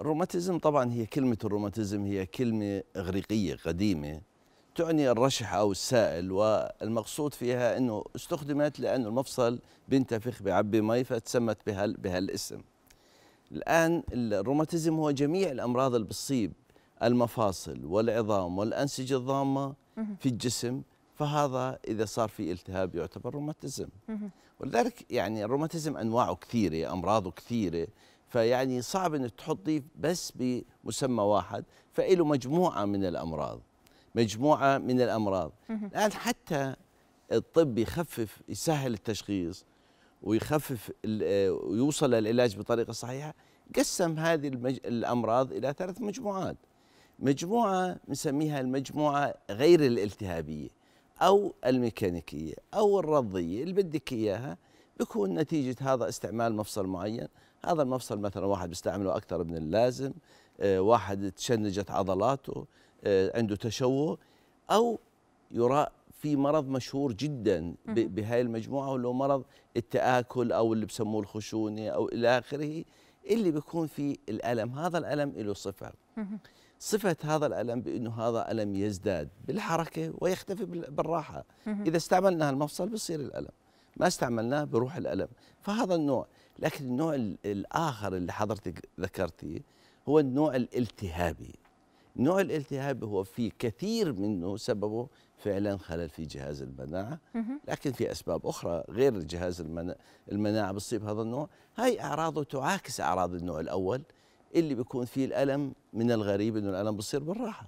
الروماتيزم طبعا هي كلمة الروماتيزم هي كلمة إغريقية قديمة تعني الرشح أو السائل والمقصود فيها أنه استخدمت لأنه المفصل بينتفخ بعبي مي فتسمت بهال بهالاسم الآن الروماتيزم هو جميع الأمراض اللي بتصيب المفاصل والعظام والأنسجة الضامة في الجسم فهذا إذا صار في التهاب يعتبر روماتيزم ولذلك يعني الروماتيزم أنواعه كثيرة أمراضه كثيرة فيعني صعب انك تحطيه بس بمسمى واحد فإله مجموعه من الامراض مجموعه من الامراض الان حتى الطب يخفف يسهل التشخيص ويخفف ويوصل آه، للعلاج بطريقه صحيحه قسم هذه المج... الامراض الى ثلاث مجموعات مجموعه نسميها المجموعه غير الالتهابيه او الميكانيكيه او الرضيه اللي بدك اياها بيكون نتيجة هذا استعمال مفصل معين هذا المفصل مثلا واحد بيستعمله أكثر من اللازم آه، واحد تشنجت عضلاته آه، عنده تشوه أو يرى في مرض مشهور جدا بهاي المجموعة واللي هو مرض التآكل أو اللي بسموه الخشونة أو إلى آخره اللي بيكون في الألم هذا الألم له صفة صفة هذا الألم بأنه هذا ألم يزداد بالحركة ويختفي بالراحة إذا استعملنا هالمفصل بصير الألم ما استعملناه بروح الألم فهذا النوع لكن النوع الآخر اللي حضرتك ذكرتيه هو النوع الالتهابي النوع الالتهابي هو في كثير منه سببه فعلا خلل في جهاز المناعة لكن في أسباب أخرى غير جهاز المناعة, المناعة بتصيب هذا النوع هاي أعراضه تعاكس أعراض النوع الأول اللي بيكون فيه الألم من الغريب أنه الألم بصير بالراحة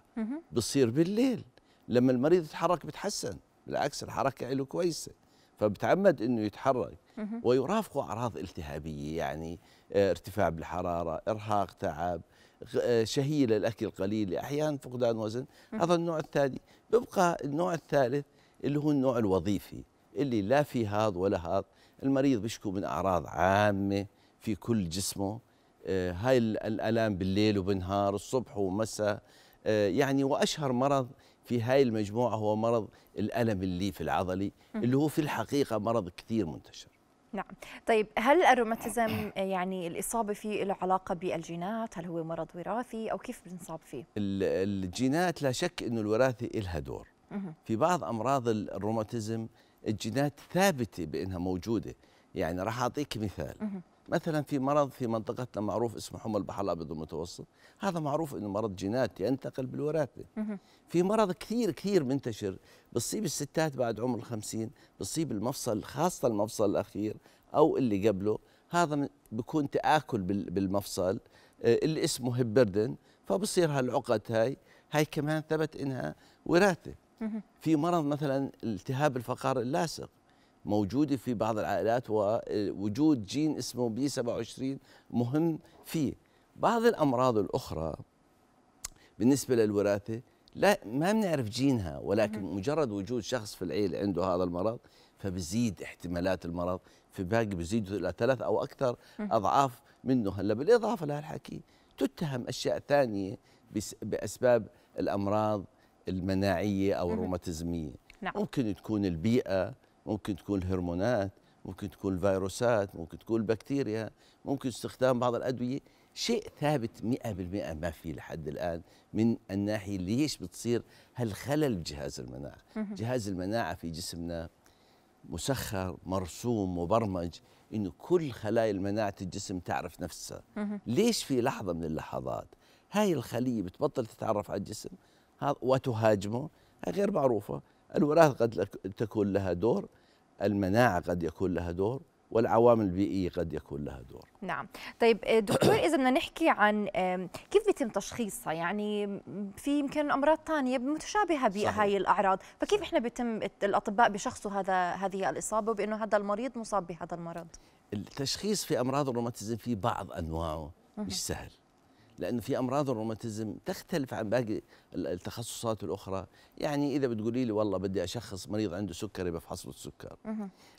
بصير بالليل لما المريض يتحرك بتحسن بالعكس الحركة له كويسة فبتعمد انه يتحرك ويرافقه اعراض التهابيه يعني آه، ارتفاع بالحراره، ارهاق، تعب، آه، شهيه للاكل قليله، احيانا فقدان وزن، هذا النوع الثاني، بيبقى النوع الثالث اللي هو النوع الوظيفي اللي لا في هذا ولا هذا المريض بيشكو من اعراض عامه في كل جسمه، آه، هاي الالام بالليل وبالنهار، الصبح ومساء، يعني واشهر مرض في هاي المجموعة هو مرض الألم الليف العضلي اللي هو في الحقيقة مرض كثير منتشر نعم طيب هل الروماتيزم يعني الإصابة فيه له علاقة بالجينات هل هو مرض وراثي أو كيف بنصاب فيه الجينات لا شك أنه الوراثي لها دور في بعض أمراض الروماتيزم الجينات ثابتة بأنها موجودة يعني راح أعطيك مثال مثلا في مرض في منطقتنا معروف اسمه حمى البحر الابيض المتوسط هذا معروف انه مرض جيناتي ينتقل بالوراثه في مرض كثير كثير منتشر بصيب الستات بعد عمر الخمسين بصيب المفصل خاصه المفصل الاخير او اللي قبله هذا بكون تاكل بالمفصل آه، اللي اسمه هبردن فبصير هالعقد هاي هاي كمان ثبت انها وراثه في مرض مثلا التهاب الفقار اللاصق موجودة في بعض العائلات ووجود جين اسمه بي 27 مهم فيه بعض الأمراض الأخرى بالنسبة للوراثة لا ما بنعرف جينها ولكن مجرد وجود شخص في العيلة عنده هذا المرض فبزيد احتمالات المرض في باقي بزيد إلى ثلاث أو أكثر أضعاف منه هلا بالإضافة لهالحكي تتهم أشياء ثانية بأسباب الأمراض المناعية أو الروماتيزمية نعم. ممكن تكون البيئة ممكن تكون هرمونات ممكن تكون فيروسات ممكن تكون بكتيريا ممكن استخدام بعض الأدوية شيء ثابت 100% ما في لحد الآن من الناحية ليش بتصير هالخلل بجهاز المناعة جهاز المناعة في جسمنا مسخر مرسوم مبرمج انه كل خلايا المناعة الجسم تعرف نفسها ليش في لحظه من اللحظات هاي الخليه بتبطل تتعرف على الجسم وتهاجمه غير معروفه الوراثة قد تكون لها دور المناعة قد يكون لها دور والعوامل البيئية قد يكون لها دور نعم طيب آه، دكتور إذا بدنا نحكي عن كيف بيتم تشخيصها يعني في يمكن أمراض ثانية متشابهة بهاي الأعراض فكيف إحنا بيتم الأطباء بشخصوا هذا هذه الإصابة وبأنه هذا المريض مصاب بهذا المرض التشخيص في أمراض الروماتيزم في بعض أنواعه مش سهل لأن في أمراض الروماتيزم تختلف عن باقي التخصصات الأخرى يعني إذا بتقولي لي والله بدي أشخص مريض عنده سكري بفحص له السكر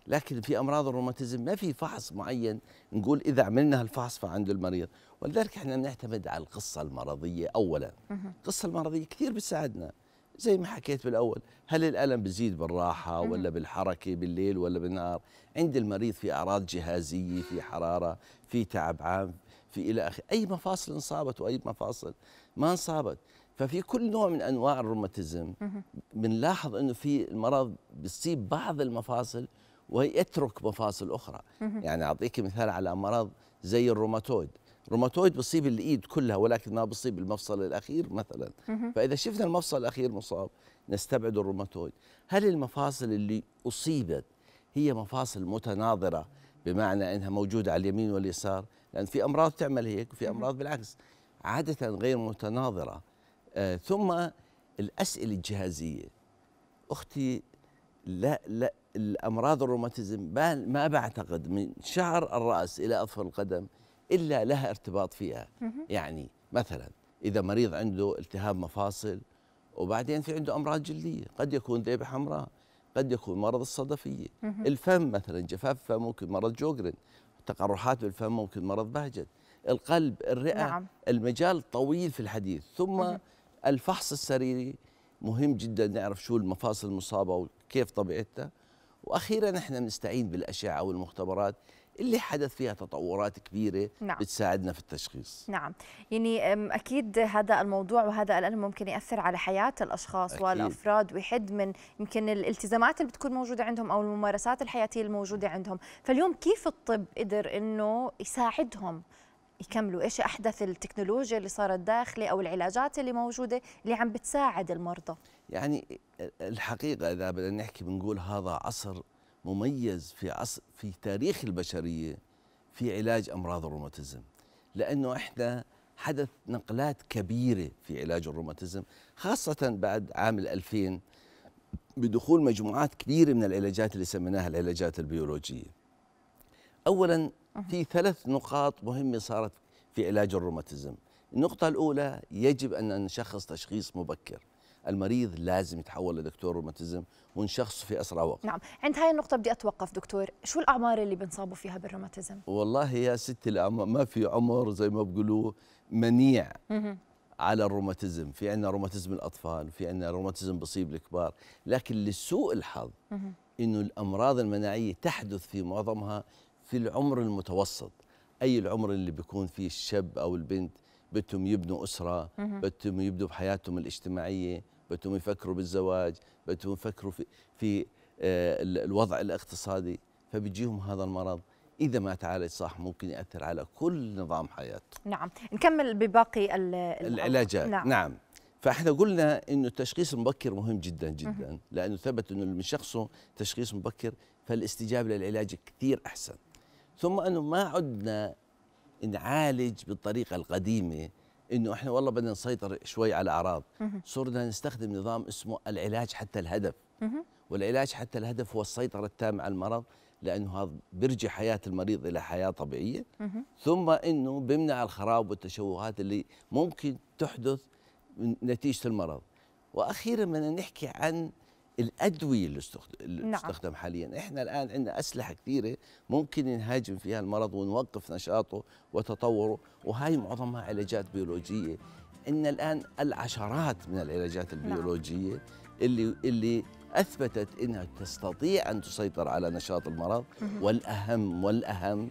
لكن في أمراض الروماتيزم ما في فحص معين نقول إذا عملنا هالفحص فعند المريض ولذلك احنا بنعتمد على القصة المرضية أولا القصة المرضية كثير بتساعدنا زي ما حكيت بالاول هل الالم بزيد بالراحه ولا بالحركه بالليل ولا بالنهار عند المريض في اعراض جهازيه في حراره في تعب عام في إلى آخره أي مفاصل انصابت وأي مفاصل ما انصابت ففي كل نوع من أنواع الروماتيزم بنلاحظ أنه في المرض بيصيب بعض المفاصل ويترك مفاصل أخرى يعني أعطيك مثال على مرض زي الروماتويد الروماتويد بيصيب الايد كلها ولكن ما بيصيب المفصل الاخير مثلا فاذا شفنا المفصل الاخير مصاب نستبعد الروماتويد هل المفاصل اللي اصيبت هي مفاصل متناظره بمعنى انها موجوده على اليمين واليسار لان في امراض تعمل هيك وفي امراض بالعكس عاده غير متناظره آه ثم الاسئله الجهازيه اختي لا لا الامراض الروماتيزم ما بعتقد من شعر الراس الى اظفر القدم الا لها ارتباط فيها يعني مثلا اذا مريض عنده التهاب مفاصل وبعدين في عنده امراض جلديه قد يكون ذيبه حمراء قد يكون مرض الصدفيه الفم مثلا جفاف فم ممكن مرض جوجرن تقرحات بالفم ممكن مرض بهجت القلب الرئه نعم. المجال طويل في الحديث ثم الفحص السريري مهم جدا نعرف شو المفاصل المصابه وكيف طبيعتها واخيرا نحن بنستعين بالاشعه والمختبرات اللي حدث فيها تطورات كبيرة نعم. بتساعدنا في التشخيص نعم يعني أكيد هذا الموضوع وهذا الألم ممكن يأثر على حياة الأشخاص أكيد. والأفراد ويحد من يمكن الالتزامات اللي بتكون موجودة عندهم أو الممارسات الحياتية الموجودة عندهم فاليوم كيف الطب قدر أنه يساعدهم يكملوا ايش احدث التكنولوجيا اللي صارت داخله او العلاجات اللي موجوده اللي عم بتساعد المرضى يعني الحقيقه اذا بدنا نحكي بنقول هذا عصر مميز في عصر في تاريخ البشريه في علاج امراض الروماتيزم لانه احنا حدث نقلات كبيره في علاج الروماتيزم خاصه بعد عام 2000 بدخول مجموعات كبيره من العلاجات اللي سميناها العلاجات البيولوجيه اولا في ثلاث نقاط مهمه صارت في علاج الروماتيزم النقطه الاولى يجب ان نشخص تشخيص مبكر المريض لازم يتحول لدكتور روماتيزم ونشخصه في اسرع وقت نعم عند هاي النقطه بدي اتوقف دكتور شو الاعمار اللي بنصابوا فيها بالروماتيزم والله يا ستي الأعمار ما في عمر زي ما بيقولوا منيع على الروماتيزم في عندنا روماتيزم الاطفال في عندنا روماتيزم بصيب الكبار لكن لسوء الحظ انه الامراض المناعيه تحدث في معظمها في العمر المتوسط اي العمر اللي بيكون فيه الشاب او البنت بدهم يبنوا اسره بدهم يبدوا بحياتهم الاجتماعيه بدهم يفكروا بالزواج بدهم يفكروا في, في آه، الوضع الاقتصادي فبيجيهم هذا المرض إذا ما تعالج صح ممكن يأثر على كل نظام حياته نعم نكمل بباقي العلاجات نعم, نعم. فاحنا قلنا انه التشخيص المبكر مهم جدا جدا لانه ثبت انه من شخصه تشخيص مبكر فالاستجابه للعلاج كثير احسن ثم انه ما عدنا نعالج بالطريقه القديمه انه احنا والله بدنا نسيطر شوي على الاعراض صرنا نستخدم نظام اسمه العلاج حتى الهدف والعلاج حتى الهدف هو السيطره التامه على المرض لانه هذا بيرجع حياه المريض الى حياه طبيعيه ثم انه بيمنع الخراب والتشوهات اللي ممكن تحدث نتيجه المرض واخيرا بدنا نحكي عن الادويه اللي نعم. تستخدم نعم. حاليا احنا الان عندنا اسلحه كثيره ممكن نهاجم فيها المرض ونوقف نشاطه وتطوره وهي معظمها علاجات بيولوجيه عندنا الان العشرات من العلاجات نعم. البيولوجيه نعم. اللي اللي اثبتت انها تستطيع ان تسيطر على نشاط المرض والاهم والاهم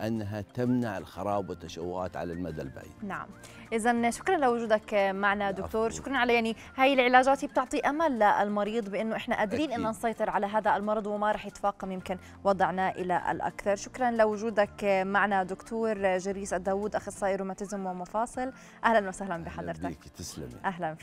أنها تمنع الخراب والتشوهات على المدى البعيد نعم إذا شكرا لوجودك معنا دكتور أفضل. شكرا على يعني هاي العلاجات بتعطي أمل للمريض بأنه إحنا قادرين أن نسيطر على هذا المرض وما رح يتفاقم يمكن وضعنا إلى الأكثر شكرا لوجودك معنا دكتور جريس الداوود أخصائي روماتيزم ومفاصل أهلا وسهلا بحضرتك أهلا فيك تسلمي أهلا فيك